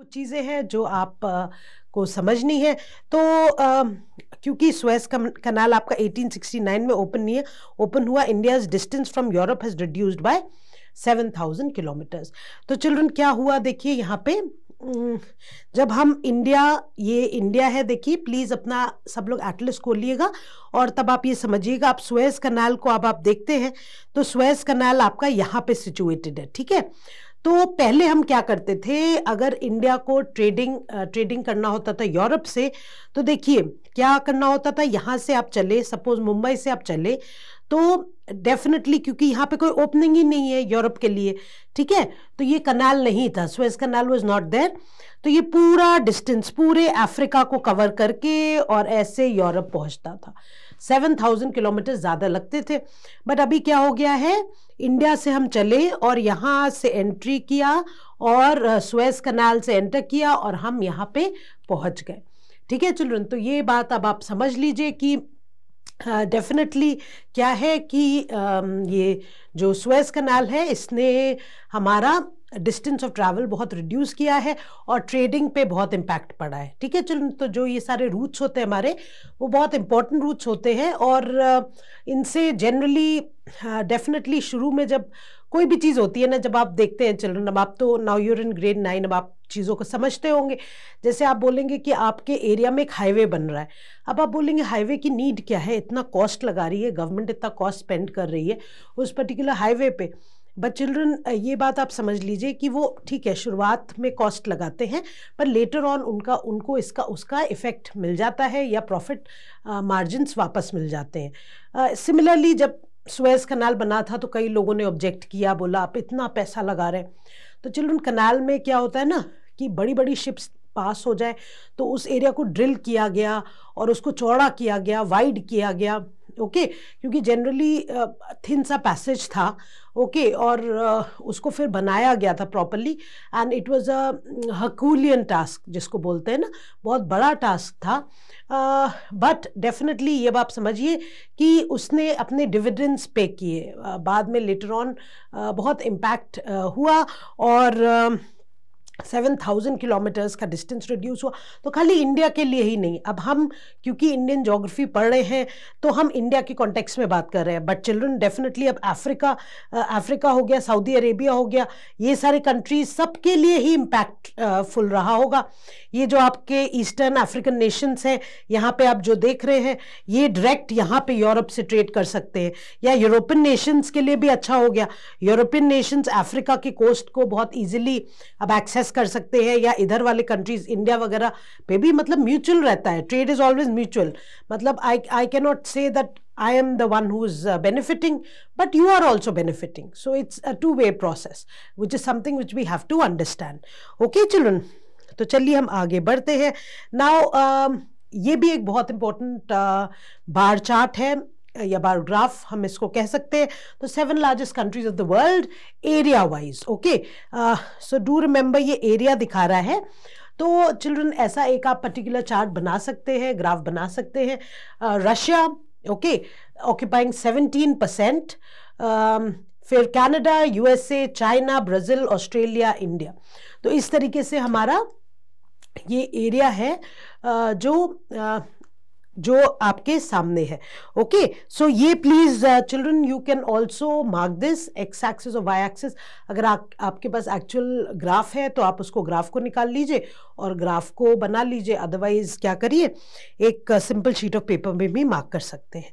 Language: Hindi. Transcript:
कुछ चीज़ें हैं जो आप आ, को समझनी है तो आ, क्योंकि स्वेस कनाल आपका 1869 में ओपन नहीं है ओपन हुआ India's distance from Europe has reduced by 7000 kilometres तो चिल्ड्रन क्या हुआ देखिए यहाँ पे जब हम इंडिया ये इंडिया है देखिए प्लीज़ अपना सब लोग एटलस खोलिएगा और तब आप ये समझिएगा आप स्वेस कनाल को अब आप देखते हैं तो स्वेस कनाल आपका यहाँ पे सिचुएटेड है ठीक है तो पहले हम क्या करते थे अगर इंडिया को ट्रेडिंग ट्रेडिंग करना होता था यूरोप से तो देखिए क्या करना होता था यहाँ से आप चले सपोज मुंबई से आप चले तो डेफिनेटली क्योंकि यहाँ पे कोई ओपनिंग ही नहीं है यूरोप के लिए ठीक है तो ये कनाल नहीं था Suez canal was not there तो ये पूरा डिस्टेंस पूरे अफ्रीका को कवर करके और ऐसे यूरोप पहुँचता था सेवन थाउजेंड किलोमीटर ज़्यादा लगते थे बट अभी क्या हो गया है इंडिया से हम चले और यहाँ से एंट्री किया और स्वेज uh, कनाल से एंटर किया और हम यहाँ पे पहुँच गए ठीक है चिल्ड्रन तो ये बात अब आप समझ लीजिए कि डेफिनेटली uh, क्या है कि uh, ये जो स्वेज कनाल है इसने हमारा डिस्टेंस ऑफ ट्रैवल बहुत रिड्यूस किया है और ट्रेडिंग पे बहुत इम्पैक्ट पड़ा है ठीक है चलो तो जो ये सारे रूट्स होते हैं हमारे वो बहुत इंपॉर्टेंट रूट्स होते हैं और इनसे जनरली डेफिनेटली शुरू में जब कोई भी चीज़ होती है ना जब आप देखते हैं चिल्ड्रन अब आप तो now you're in grade nine अब आप चीज़ों को समझते होंगे जैसे आप बोलेंगे कि आपके एरिया में एक हाईवे बन रहा है अब आप बोलेंगे हाईवे की नीड क्या है इतना कॉस्ट लगा रही है गवर्नमेंट इतना कॉस्ट स्पेंड कर रही है उस पर्टिकुलर हाईवे पे बट चिल्ड्रन ये बात आप समझ लीजिए कि वो ठीक है शुरुआत में कॉस्ट लगाते हैं पर लेटर ऑन उनका उनको इसका उसका इफ़ेक्ट मिल जाता है या प्रॉफिट मार्जिनस वापस मिल जाते हैं सिमिलरली uh, जब स्वेज कनाल बना था तो कई लोगों ने ऑब्जेक्ट किया बोला आप इतना पैसा लगा रहे हैं तो चिल्ड्रन कनाल में क्या होता है ना कि बड़ी बड़ी शिप्स पास हो जाए तो उस एरिया को ड्रिल किया गया और उसको चौड़ा किया गया वाइड किया गया ओके क्योंकि जनरली थिन सा पैसेज था ओके okay? और उसको फिर बनाया गया था properly and it was a Herculean task जिसको बोलते हैं ना बहुत बड़ा टास्क था बट डेफिनेटली ये बात समझिए कि उसने अपने डिविडेंड्स पे किए बाद में लेटर ऑन बहुत इम्पैक्ट हुआ और सेवन थाउजेंड किलोमीटर्स का डिस्टेंस रिड्यूस हुआ तो खाली इंडिया के लिए ही नहीं अब हम क्योंकि इंडियन जोग्राफी पढ़ रहे हैं तो हम इंडिया के कॉन्टेक्स में बात कर रहे हैं बट चिल्ड्रन डेफिनेटली अब अफ्रीका अफ्रीका हो गया सऊदी अरेबिया हो गया ये सारे कंट्रीज सब के लिए ही इम्पैक्टफुल रहा होगा ये जो आपके ईस्टर्न अफ्रीकन नेशंस हैं यहाँ पर आप जो देख रहे हैं ये डायरेक्ट यहाँ पर यूरोप से ट्रेड कर सकते हैं या यूरोपियन नेशंस के लिए भी अच्छा हो गया यूरोपियन नेशंस अफ्रीका के कोस्ट को बहुत ईजिली अब एक्सेस कर सकते हैं या इधर वाले कंट्रीज इंडिया वगैरह पे भी मतलब म्यूचुअल रहता है ट्रेड इज ऑलवेज म्यूचुअल मतलब I I can not say that I am the one who is benefiting but you are also benefiting so it's a two way process which is something which we have to understand okay children तो चलिए हम आगे बढ़ते हैं नाउ um, ये भी एक बहुत इंपॉर्टेंट बार चार्ट है या बायोग्राफ हम इसको कह सकते हैं तो seven largest countries of the world area wise okay so do remember ये एरिया दिखा रहा है तो चिल्ड्रन ऐसा एक आप पर्टिकुलर चार्ट बना सकते हैं ग्राफ बना सकते हैं Russia okay occupying seventeen percent फिर Canada USA China Brazil Australia India तो इस तरीके से हमारा ये एरिया है uh, जो uh, जो आपके सामने है ओके सो ये please children you can also mark this X axis और वाई एक्सिस अगर आ, आपके पास एक्चुअल ग्राफ है तो आप उसको ग्राफ को निकाल लीजिए और ग्राफ को बना लीजिए अदरवाइज क्या करिए एक सिंपल शीट ऑफ पेपर में भी मार्क कर सकते हैं